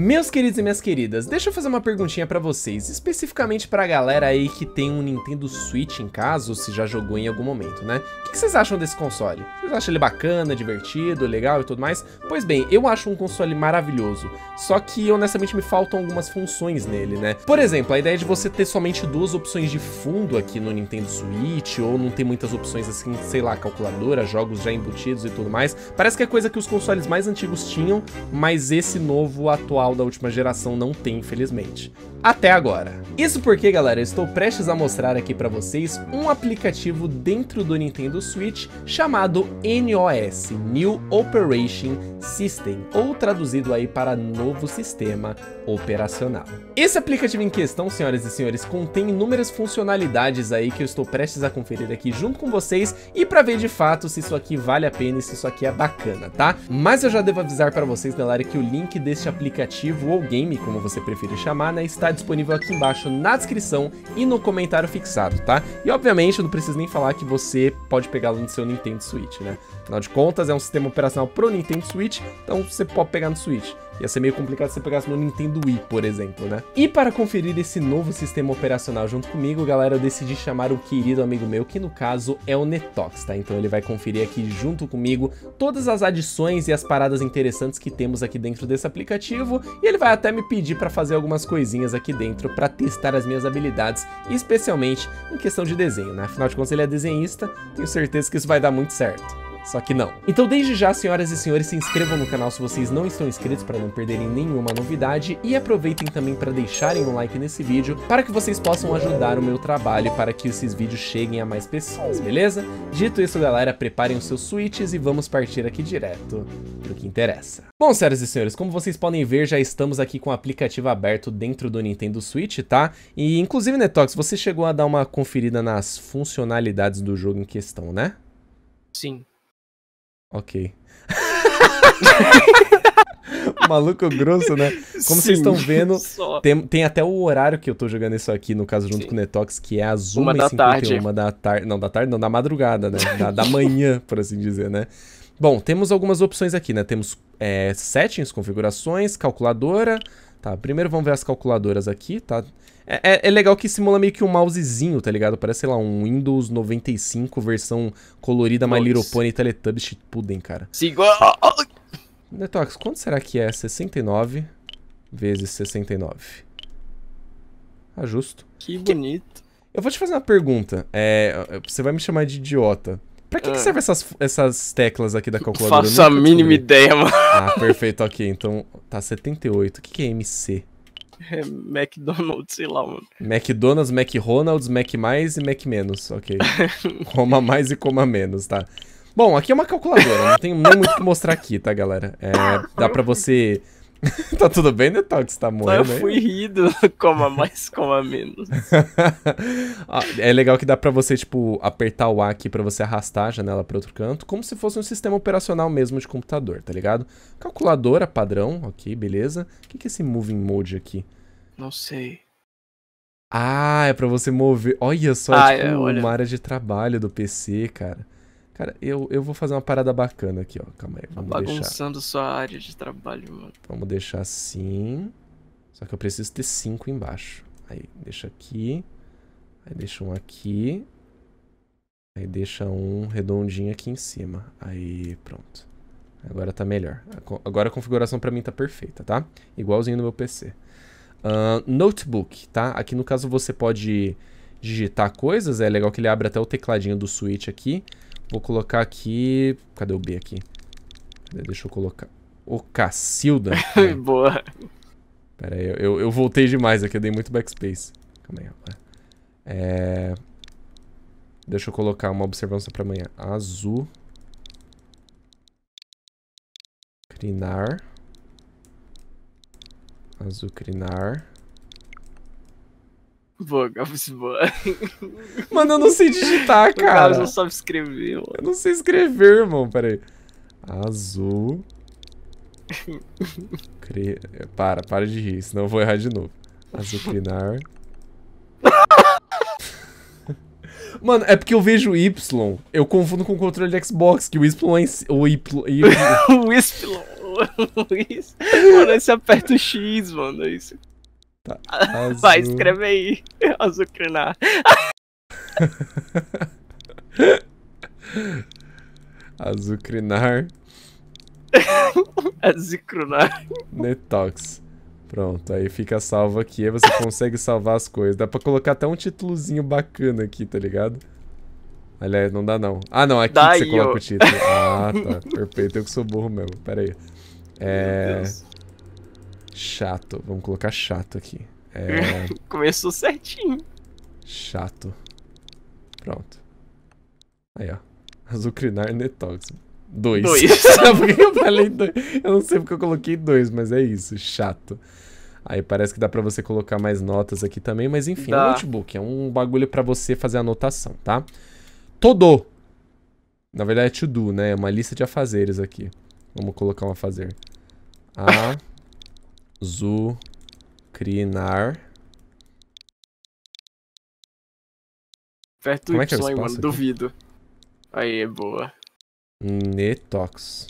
Meus queridos e minhas queridas, deixa eu fazer uma perguntinha pra vocês, especificamente pra galera aí que tem um Nintendo Switch em casa, ou se já jogou em algum momento, né? O que vocês acham desse console? Vocês acham ele bacana, divertido, legal e tudo mais? Pois bem, eu acho um console maravilhoso, só que honestamente me faltam algumas funções nele, né? Por exemplo, a ideia de você ter somente duas opções de fundo aqui no Nintendo Switch, ou não ter muitas opções assim, sei lá, calculadora, jogos já embutidos e tudo mais, parece que é coisa que os consoles mais antigos tinham, mas esse novo atual atual da última geração não tem, infelizmente. Até agora. Isso porque, galera, eu estou prestes a mostrar aqui para vocês um aplicativo dentro do Nintendo Switch chamado NOS, New Operation System, ou traduzido aí para Novo Sistema Operacional. Esse aplicativo em questão, senhoras e senhores, contém inúmeras funcionalidades aí que eu estou prestes a conferir aqui junto com vocês e para ver de fato se isso aqui vale a pena e se isso aqui é bacana, tá? Mas eu já devo avisar para vocês, galera, que o link deste aplicativo aplicativo ou game, como você preferir chamar, né, está disponível aqui embaixo na descrição e no comentário fixado, tá? E obviamente eu não preciso nem falar que você pode pegá-lo no seu Nintendo Switch, né? Afinal de contas, é um sistema operacional pro Nintendo Switch, então você pode pegar no Switch. Ia ser meio complicado se você pegasse no Nintendo Wii, por exemplo, né? E para conferir esse novo sistema operacional junto comigo, galera, eu decidi chamar o querido amigo meu, que no caso é o Netox, tá? Então ele vai conferir aqui junto comigo todas as adições e as paradas interessantes que temos aqui dentro desse aplicativo, e ele vai até me pedir para fazer algumas coisinhas aqui dentro para testar as minhas habilidades, especialmente em questão de desenho, né? Afinal de contas, ele é desenhista, tenho certeza que isso vai dar muito certo. Só que não. Então desde já, senhoras e senhores, se inscrevam no canal se vocês não estão inscritos para não perderem nenhuma novidade e aproveitem também para deixarem um like nesse vídeo para que vocês possam ajudar o meu trabalho para que esses vídeos cheguem a mais pessoas, beleza? Dito isso, galera, preparem os seus switches e vamos partir aqui direto pro que interessa. Bom, senhoras e senhores, como vocês podem ver, já estamos aqui com o aplicativo aberto dentro do Nintendo Switch, tá? E inclusive, Netox, você chegou a dar uma conferida nas funcionalidades do jogo em questão, né? Sim. Ok. Maluco grosso, né? Como Sim, vocês estão vendo, tem, tem, até o horário que eu tô jogando isso aqui, no caso, junto Sim. com o Netox, que é às 1h51. Da tarde. Uma da tarde. Não, da tarde não, da madrugada, né? Da, da manhã, por assim dizer, né? Bom, temos algumas opções aqui, né? Temos é, settings, configurações, calculadora, Tá, primeiro vamos ver as calculadoras aqui, tá? É, é, é, legal que simula meio que um mousezinho, tá ligado? Parece, sei lá, um Windows 95 versão colorida My Little Pony Teletubbies Pudding, cara. Igual... Detox, quanto será que é 69 vezes 69? Ajusto. Ah, que bonito. Eu vou te fazer uma pergunta. É, você vai me chamar de idiota. Pra que, ah. que essas, essas teclas aqui da calculadora? Faço a mínima ideia, mano. Ah, perfeito, ok. Então, tá 78. O que, que é MC? É McDonald's, sei lá, mano. McDonald's, McRonald's, Mac mais e Mac menos, ok. coma mais e coma menos, tá. Bom, aqui é uma calculadora, não tenho nem muito o que mostrar aqui, tá, galera? É, dá pra você tá tudo bem, Detox? Né, tá tá morrendo? Só eu fui rido, coma mais, coma menos. ah, é legal que dá pra você, tipo, apertar o A aqui pra você arrastar a janela pra outro canto, como se fosse um sistema operacional mesmo de computador, tá ligado? Calculadora padrão, ok, beleza. O que, que é esse moving mode aqui? Não sei. Ah, é pra você mover. Olha só, ah, é tipo é, olha. uma área de trabalho do PC, cara. Cara, eu, eu vou fazer uma parada bacana aqui, ó. Calma aí. Tá vamos tá bagunçando deixar. sua área de trabalho, mano. Vamos deixar assim. Só que eu preciso ter cinco embaixo. Aí, deixa aqui. Aí, deixa um aqui. Aí, deixa um redondinho aqui em cima. Aí, pronto. Agora tá melhor. Agora a configuração pra mim tá perfeita, tá? Igualzinho no meu PC. Uh, notebook, tá? Aqui, no caso, você pode digitar coisas. É legal que ele abre até o tecladinho do Switch aqui. Vou colocar aqui... Cadê o B aqui? Deixa eu colocar... O Cacilda. Né? Boa. Pera aí, eu, eu voltei demais aqui, eu dei muito backspace. Calma aí, É... Deixa eu colocar uma observância para amanhã. Azul. Crinar. crinar. Vogables boa. Mano, eu não sei digitar, cara. Eu não sabe escrever, mano. Eu não sei escrever, irmão. Pera aí. Azul. Cre... Para, para de rir, senão eu vou errar de novo. Azucrinar. Mano, é porque eu vejo Y, eu confundo com o controle de Xbox, que o Y é em O Y. o Y. Mano, você aperta o X, mano. É isso. Tá. Azul. Vai, escreve aí. Azucrinar. Azucrinar. Azucrinar. Netox. Pronto, aí fica salvo aqui. Aí você consegue salvar as coisas. Dá pra colocar até um títulozinho bacana aqui, tá ligado? Aliás, não dá não. Ah, não, aqui que você coloca o título. Ah, tá. Perfeito, eu que sou burro mesmo. Pera aí. É... Meu Deus. Chato. Vamos colocar chato aqui. É... Começou certinho. Chato. Pronto. Aí, ó. Azucrinar Netox. Dois. Dois. por que eu falei dois? Eu não sei porque eu coloquei dois, mas é isso. Chato. Aí parece que dá para você colocar mais notas aqui também, mas enfim, dá. é um notebook, é um bagulho para você fazer anotação, tá? Todo. Na verdade é to do, né? É uma lista de afazeres aqui. Vamos colocar um afazer. A Zucrinar. Perto do Como é é Y, é mano, aqui? duvido. Aí, boa. Netox.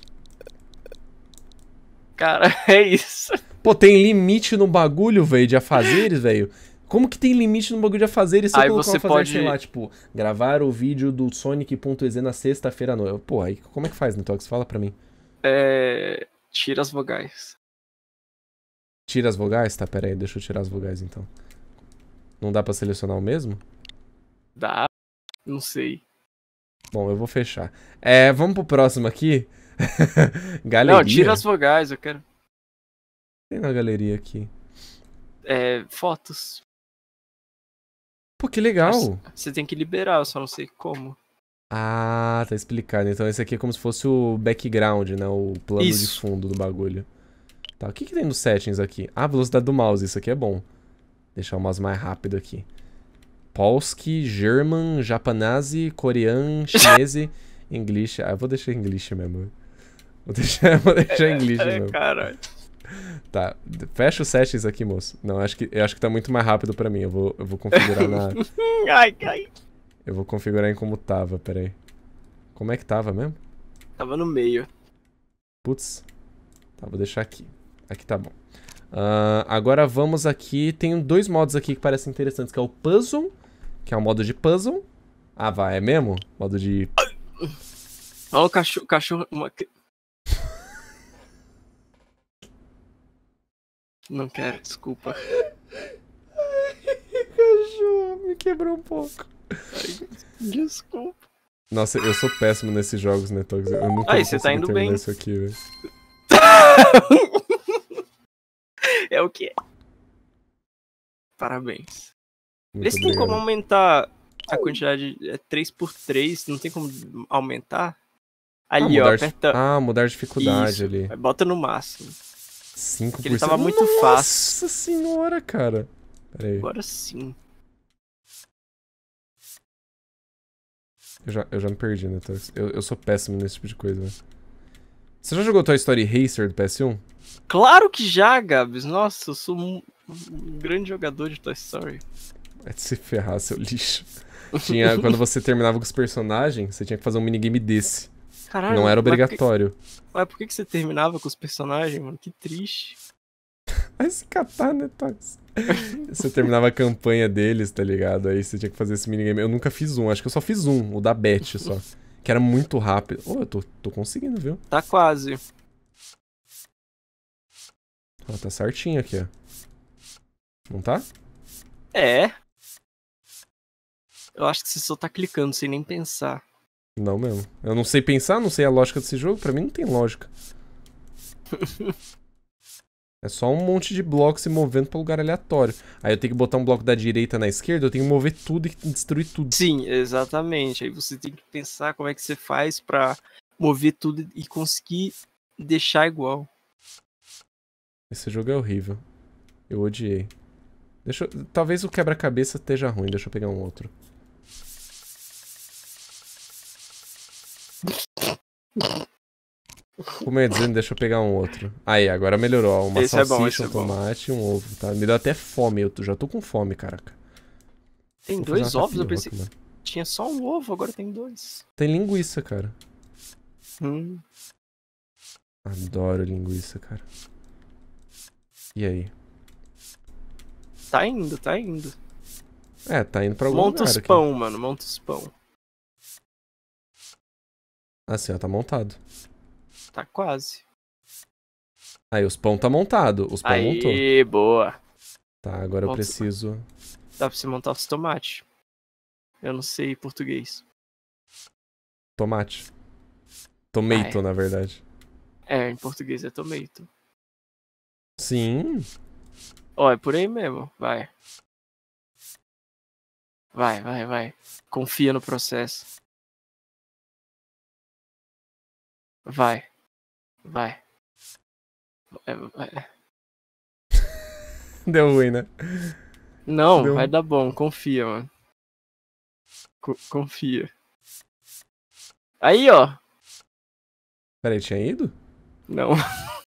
Cara, é isso. Pô, tem limite no bagulho, velho, de afazeres, velho. Como que tem limite no bagulho de afazeres se aí eu colocar você um pode... sei lá, tipo, gravar o vídeo do Sonic.exe na sexta-feira à noite? Pô, aí como é que faz, Netox? Fala pra mim. É... Tira as vogais. Tira as vogais? Tá, pera aí, deixa eu tirar as vogais então. Não dá pra selecionar o mesmo? Dá, não sei. Bom, eu vou fechar. É, vamos pro próximo aqui. galeria. Não, tira as vogais, eu quero. Tem na galeria aqui. É, fotos. Pô, que legal. Você tem que liberar, eu só não sei como. Ah, tá explicado. Então esse aqui é como se fosse o background, né? O plano Isso. de fundo do bagulho. Tá, o que, que tem nos settings aqui? Ah, velocidade do mouse, isso aqui é bom. Deixar o mouse mais rápido aqui. Polski, German, Japanese, Coreano, Chinese, English. Ah, eu vou deixar English mesmo. Vou deixar, vou deixar English é, mesmo. Caralho. Tá, fecha os settings aqui, moço. Não, acho que, eu acho que tá muito mais rápido pra mim. Eu vou, eu vou configurar na... ai, ai. Eu vou configurar em como tava, peraí. Como é que tava mesmo? Tava no meio. Putz. Tá, vou deixar aqui. Aqui tá bom. Uh, agora vamos aqui, tem dois modos aqui que parecem interessantes, que é o Puzzle, que é o um modo de Puzzle. Ah, vai, é mesmo? Modo de... Olha o cachorro... cachorro uma... Não quero, desculpa. Ai, cachorro, me quebrou um pouco. Ai, desculpa. Nossa, eu sou péssimo nesses jogos, né, Tox? Eu nunca Aí, você tá indo bem. Isso aqui, velho. é o que é. Parabéns. Muito tem como aumentar a quantidade. É 3 por 3 não tem como aumentar? Ah, ali, ah, ó, aperta. Ah, mudar dificuldade Isso, ali. Bota no máximo. 5%. Porque ele tava muito Nossa fácil. Nossa senhora, cara. Pera aí. Agora sim. Eu já, eu já me perdi, né? Eu, eu sou péssimo nesse tipo de coisa, velho. Você já jogou Toy Story Racer do PS1? Claro que já, Gabs. Nossa, eu sou um, um grande jogador de Toy Story. Vai te se ferrar, seu lixo. Tinha, quando você terminava com os personagens, você tinha que fazer um minigame desse. Caralho, não era obrigatório. Mas por, que, mas por que, você terminava com os personagens, mano? Que triste. Vai se catar, né, Tox? você terminava a campanha deles, tá ligado? Aí você tinha que fazer esse minigame. Eu nunca fiz um, acho que eu só fiz um, o da Beth só. que era muito rápido. Ô, oh, eu tô, tô conseguindo, viu? Tá quase. Ó, ah, tá certinho aqui, ó. Não tá? É. Eu acho que você só tá clicando sem nem pensar. Não mesmo. Eu não sei pensar, não sei a lógica desse jogo. Pra mim não tem lógica. é só um monte de bloco se movendo pra lugar aleatório. Aí eu tenho que botar um bloco da direita na esquerda, eu tenho que mover tudo e destruir tudo. Sim, exatamente. Aí você tem que pensar como é que você faz pra mover tudo e conseguir deixar igual. Esse jogo é horrível. Eu odiei. Deixa eu... Talvez o quebra-cabeça esteja ruim, deixa eu pegar um outro. Como eu ia dizendo, deixa eu pegar um outro. Aí, agora melhorou. uma esse salsicha, é bom, um é tomate e um ovo, tá? Me deu até fome, eu já tô com fome, caraca. Tem Vou dois ovos? Eu pensei que tinha só um ovo, agora tem dois. Tem linguiça, cara. Hum. Adoro linguiça, cara. E aí? Tá indo, tá indo. É, tá indo pra algum Monta lugar os pão, aqui. mano, monta os pão. Assim, ó, tá montado. Tá quase. Aí, os pão tá montado, os pão montou. Aí, boa. Tá, agora monta eu preciso... Dá pra você montar os tomates. Eu não sei português. Tomate. Tomato, ah, é. na verdade. É, em português é tomato. Sim. Ó, oh, é por aí mesmo. Vai. Vai, vai, vai. Confia no processo. Vai. Vai. É, vai. Deu ruim, né? Não, Deu... vai dar bom. Confia, mano. confia. Aí, ó. Peraí, tinha ido? Não.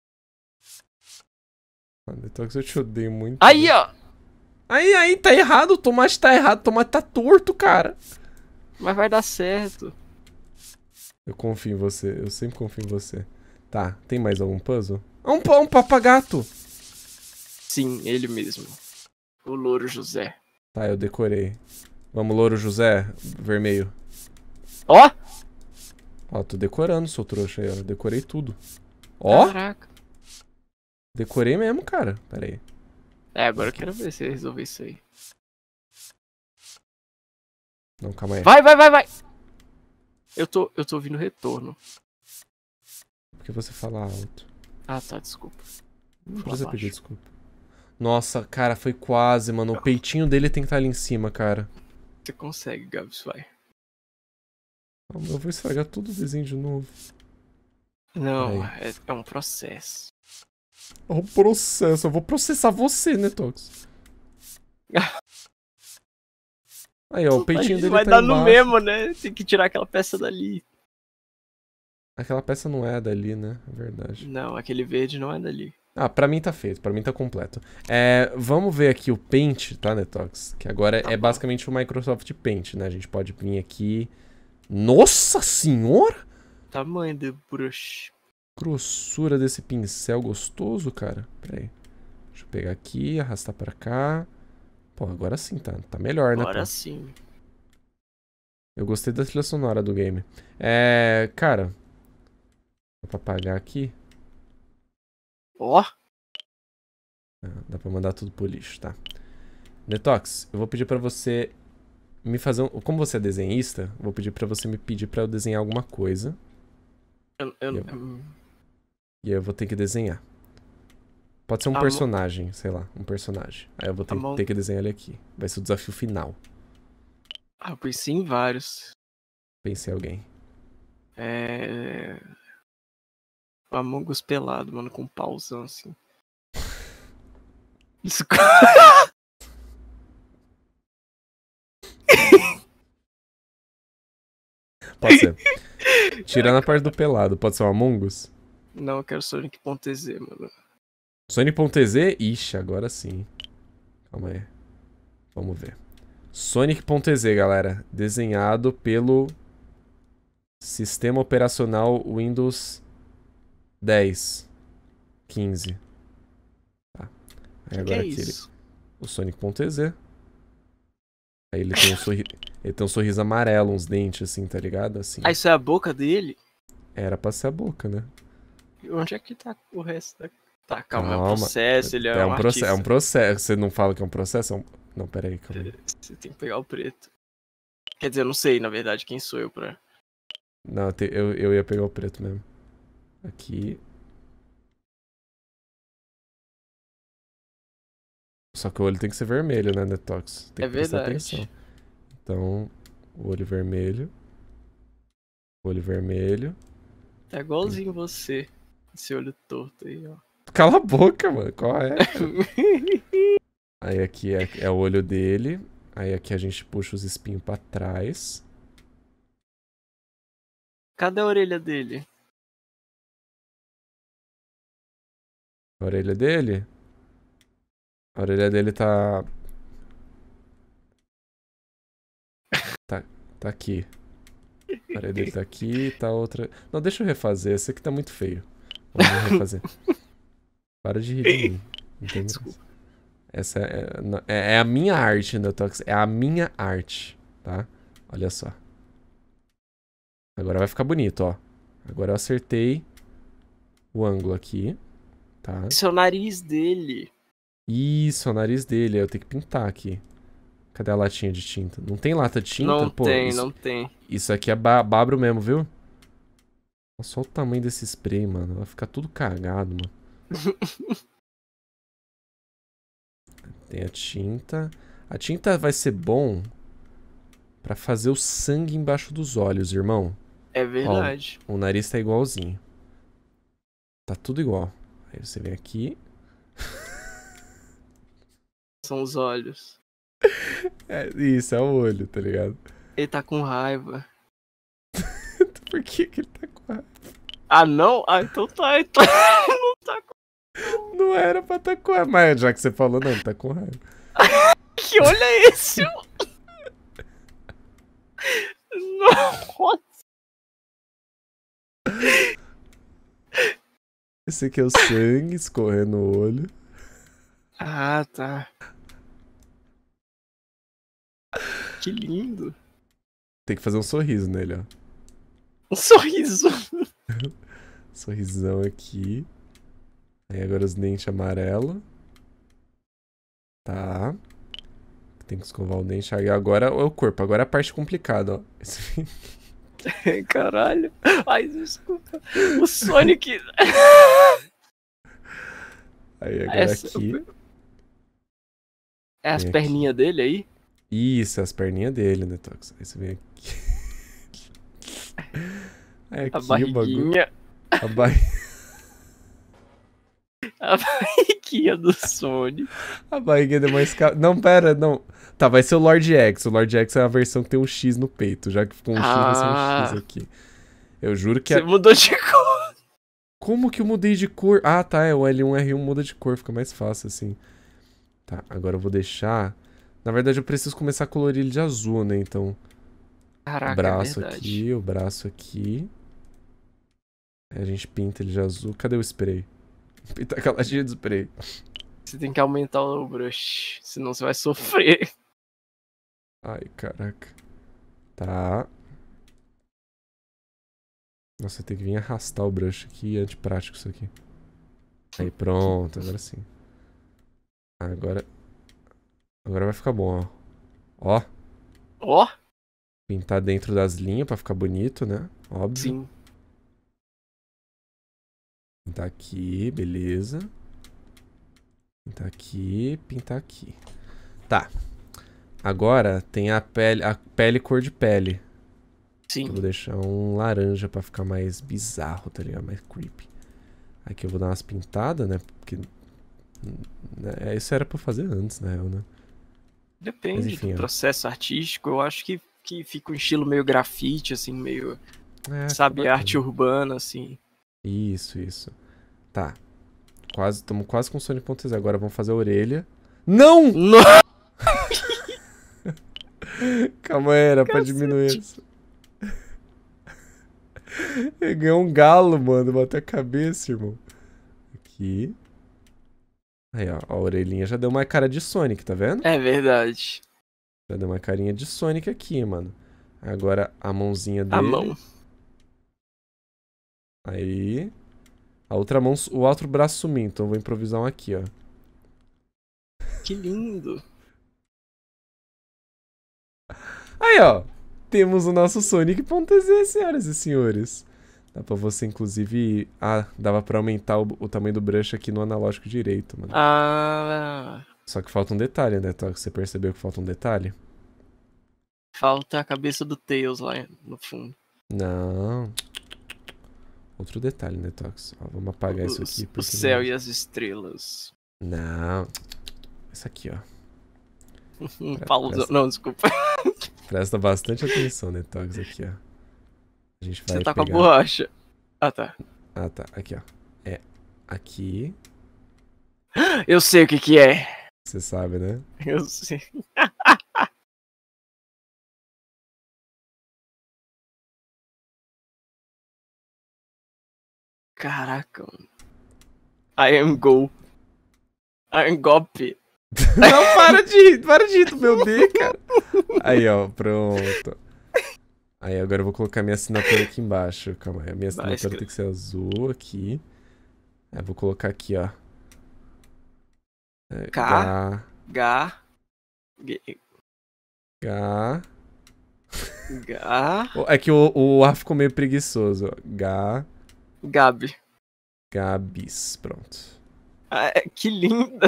Mano, Detox, eu te odeio muito. Aí, né? ó! Aí, aí, tá errado. O tomate tá errado. O tomate tá torto, cara. Mas vai dar certo. Eu confio em você. Eu sempre confio em você. Tá, tem mais algum puzzle? É um, um papagato! Sim, ele mesmo. O Louro José. Tá, eu decorei. Vamos, Louro José, vermelho. Ó! Ó, tô decorando, seu trouxa aí, ó. decorei tudo. Ó! Caraca. Decorei mesmo, cara. Pera aí. É, agora eu quero ver se resolver isso aí. Não, calma aí. Vai, vai, vai, vai! Eu tô, eu tô ouvindo retorno. Porque você fala alto. Ah, tá, desculpa. Não precisa pedir desculpa. Nossa, cara, foi quase, mano. O peitinho dele tem que estar tá ali em cima, cara. Você consegue, Gabs, vai. Eu vou estragar todo o desenho de novo. Não, é, é um processo. É um processo. Eu vou processar você, Netox. Né, Aí, ó, o peitinho dele vai tá dar embaixo. no mesmo, né? Tem que tirar aquela peça dali. Aquela peça não é dali, né? É verdade. Não, aquele verde não é dali. Ah, pra mim tá feito, pra mim tá completo. É, vamos ver aqui o Paint, tá, Netox? Né, que agora tá é bom. basicamente o Microsoft Paint, né? A gente pode vir aqui... Nossa senhora! Tamanho do brush grossura desse pincel gostoso, cara. Pera aí. Deixa eu pegar aqui, arrastar pra cá. Pô, agora sim, tá, tá melhor, né? Agora sim. Eu gostei da trilha sonora do game. É, cara. Dá pra apagar aqui? Ó. Oh. dá pra mandar tudo pro lixo, tá. Detox, eu vou pedir pra você me fazer um... Como você é desenhista, vou pedir pra você me pedir pra eu desenhar alguma coisa. Eu, eu, eu... Hum. E aí eu vou ter que desenhar. Pode ser um a tá personagem, mão... sei lá, um personagem. Aí eu vou tá ter, mão... ter, que desenhar ele aqui. Vai ser o desafio final. Ah, eu pensei em vários. Pensei em alguém. É. Among Us pelado, mano, com um pauzão assim. Isso. pode ser. Tirando a parte do pelado, pode ser o Among Us? Não, eu quero Sonic.exe, mano. Sonic.exe? Ixi, agora sim. Calma aí. Vamos ver. Sonic.exe, galera. Desenhado pelo Sistema Operacional Windows 10. 15. Tá. Aí agora que é isso? o Sonic.exe. Aí ele tem, um sorri... ele tem um sorriso amarelo, uns dentes assim, tá ligado? Assim. Ah, isso é a boca dele? Era pra ser a boca, né? Onde é que tá o resto da... Tá, calma, é um processo, ele é, é um, um processo. É um processo, você não fala que é um processo? É um... Não, peraí, calma. É, você tem que pegar o preto. Quer dizer, eu não sei, na verdade, quem sou eu pra... Não, eu, eu ia pegar o preto mesmo. Aqui. Só que o olho tem que ser vermelho, né, Detox? Tem é que prestar verdade. atenção. Então, o olho vermelho. Olho vermelho. Tá igualzinho você. Esse olho torto aí, ó. Cala a boca, mano. Qual é? aí aqui é, é o olho dele. Aí aqui a gente puxa os espinhos pra trás. Cadê a orelha dele? A orelha dele? A orelha dele tá. Tá, tá aqui. A orelha dele tá aqui, tá outra. Não, deixa eu refazer, esse aqui tá muito feio refazer. Para de rir. Entendeu? Essa é, é, é, a minha arte, Neotox. É a minha arte, tá? Olha só. Agora vai ficar bonito, ó. Agora eu acertei o ângulo aqui, tá? é o nariz dele. Isso, é o nariz dele. Eu tenho que pintar aqui. Cadê a latinha de tinta? Não tem lata de tinta? Não Pô, tem, isso, não tem. Isso aqui é ba babro mesmo, viu? Nossa, só o tamanho desse spray, mano. Vai ficar tudo cagado, mano. Tem a tinta. A tinta vai ser bom para fazer o sangue embaixo dos olhos, irmão. É verdade. Ó, o nariz tá igualzinho. Tá tudo igual. Aí você vem aqui. São os olhos. É, isso, é o olho, tá ligado? Ele tá com raiva. Por que, que ele tá com ah, não? Ah, então tá. Então... não tá com... Não era pra tá com raiva. Mas já que você falou, não, tá com raiva. que olho é esse? Nossa. Esse aqui é o sangue escorrendo no olho. Ah, tá. Que lindo. Tem que fazer um sorriso nele, ó. Um sorriso. Sorrisão aqui. Aí agora os dentes amarelo. Tá. Tem que escovar o dente. Aí agora é o corpo. Agora é a parte complicada, ó. Esse... Caralho. Ai, desculpa. O Sonic. aí agora Essa... aqui. É as perninhas dele aí? Isso, as perninhas dele, Detox. Né, aí você vem aqui. É aqui a barriguinha. A, barriguinha. a barriguinha do Sony. A barriguinha deu é uma escala. Não, pera, não. Tá, vai ser o Lord X. O Lord X é a versão que tem um X no peito. Já que ficou um X, ah. vai ser um X ah. aqui. Eu juro que. Você mudou de cor. Como que eu mudei de cor? Ah, tá. É o L1R1 muda de cor, fica mais fácil assim. Tá, agora eu vou deixar. Na verdade, eu preciso começar a colorir ele de azul, né? Então. Caraca, é o braço aqui, o braço aqui. A gente pinta ele de azul. Cadê o spray? Pinta aquela de spray. Você tem que aumentar o brush, senão você vai sofrer. Ai, caraca. Tá. Nossa, tem que vir arrastar o brush aqui, é antiprático isso aqui. Aí pronto, agora sim. Agora. Agora vai ficar bom, ó. Ó. Ó. Pintar dentro das linhas pra ficar bonito, né? Óbvio. Sim. Pintar aqui, beleza. Pintar aqui, pintar aqui. Tá. Agora tem a pele, a pele cor de pele. Sim. Eu vou deixar um laranja pra ficar mais bizarro, tá ligado? Mais creepy. Aqui eu vou dar umas pintadas, né? Porque. Né, isso era pra fazer antes, na né? real, né? Depende Mas, enfim, do processo artístico. Eu acho que, que fica um estilo meio grafite, assim, meio. É, sabe, arte urbana, assim. Isso, isso. Tá. Quase, estamos quase com o Sonic 1.6. Agora vamos fazer a orelha. Não! Não! Calma aí, era Cacete. pra diminuir isso. Ele ganhou um galo, mano. Bateu a cabeça, irmão. Aqui. Aí, ó. A orelhinha já deu uma cara de Sonic, tá vendo? É verdade. Já deu uma carinha de Sonic aqui, mano. Agora a mãozinha dele. A mão. Aí. A outra mão, o outro braço sumiu, então vou improvisar um aqui, ó. Que lindo! Aí, ó. Temos o nosso Sonic.z, senhoras e senhores. Dá pra você, inclusive... Ah, dava pra aumentar o, o, tamanho do brush aqui no analógico direito, mano. Ah... Só que falta um detalhe, né, Toque? Você percebeu que falta um detalhe? Falta a cabeça do Tails lá no fundo. Não. Outro detalhe, né, Ó, vamos apagar isso aqui. O céu não... É e as estrelas. Não. Essa aqui, ó. Paulo, presta... não, desculpa. Presta bastante atenção, Netox, né, aqui, ó. A gente vai Você tá pegar... com a borracha. Ah, tá. Ah, tá. Aqui, ó. É aqui. Eu sei o que que é. Você sabe, né? Eu sei. Caraca, mano. I am go. I am golpe. Não, para de rir, para de rir do meu D, cara. Aí, ó, pronto. Aí agora eu vou colocar minha assinatura aqui embaixo. Calma aí, a minha assinatura tem que ser azul aqui. Aí é, vou colocar aqui, ó. É, G G G. É que o, o A ficou meio preguiçoso. G Gabi. Gabis, pronto. Ah, é, que linda!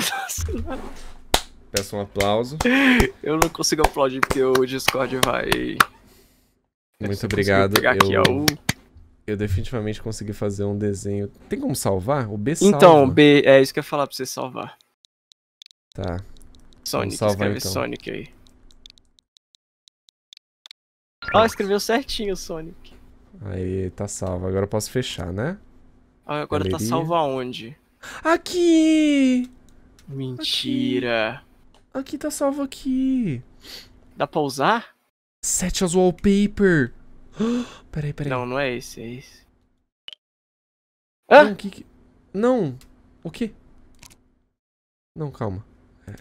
Peço um aplauso. Eu não consigo aplaudir porque o Discord vai. Muito obrigado. Eu, eu definitivamente consegui fazer um desenho. Tem como salvar? O B salva. Então, B, é isso que eu ia falar pra você salvar. Tá. Sonic, salvar, escreve então. Sonic aí. Ó, oh, escreveu certinho o Sonic. Aí, tá salvo. Agora eu posso fechar, né? Ah, agora tá Galeria. tá salvo aonde? Aqui! Mentira. Aqui. aqui tá salvo aqui. Dá pra usar? Set as wallpaper. peraí, peraí. Não, não é esse, é esse. Ah! Não, que, que... não. o quê? Não, calma. É.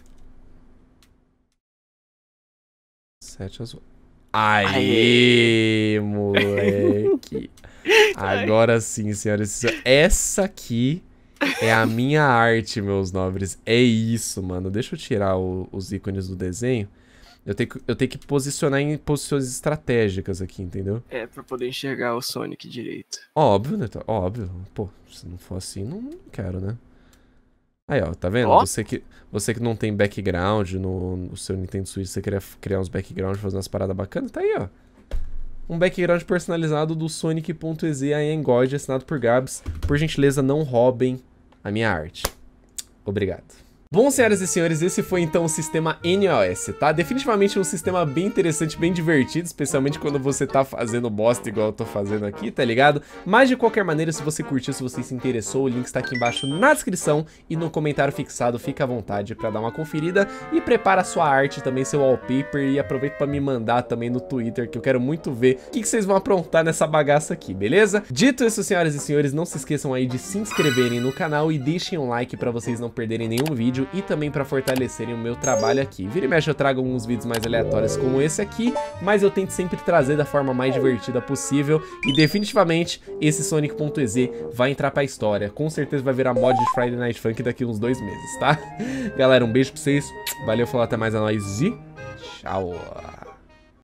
Set as... Aê, moleque. Agora sim, senhoras e Essa aqui é a minha arte, meus nobres. É isso, mano. Deixa eu tirar o, os ícones do desenho. Eu tenho, que, eu tenho que posicionar em posições estratégicas aqui, entendeu? É, pra poder enxergar o Sonic direito. Óbvio, né? Tá, óbvio. Pô, se não for assim, não quero, né? Aí, ó, tá vendo? Oh. Você, que, você que não tem background no, no seu Nintendo Switch, você queria criar uns backgrounds, fazer umas paradas bacanas, tá aí, ó. Um background personalizado do Sonic.exe assinado por Gabs. Por gentileza, não roubem a minha arte. Obrigado. Bom, senhoras e senhores, esse foi então o sistema NOS, tá? Definitivamente um sistema bem interessante, bem divertido, especialmente quando você tá fazendo bosta igual eu tô fazendo aqui, tá ligado? Mas de qualquer maneira, se você curtiu, se você se interessou, o link está aqui embaixo na descrição e no comentário fixado, fica à vontade pra dar uma conferida e prepara sua arte também, seu wallpaper e aproveita pra me mandar também no Twitter, que eu quero muito ver o que, que vocês vão aprontar nessa bagaça aqui, beleza? Dito isso, senhoras e senhores, não se esqueçam aí de se inscreverem no canal e deixem um like pra vocês não perderem nenhum vídeo vídeo e também para fortalecerem o meu trabalho aqui. Vira e mexe eu trago alguns vídeos mais aleatórios como esse aqui, mas eu tento sempre trazer da forma mais divertida possível e definitivamente esse Sonic.exe vai entrar pra história. Com certeza vai virar mod de Friday Night Funk daqui uns dois meses, tá? Galera, um beijo pra vocês, valeu, falou até mais, a é e tchau!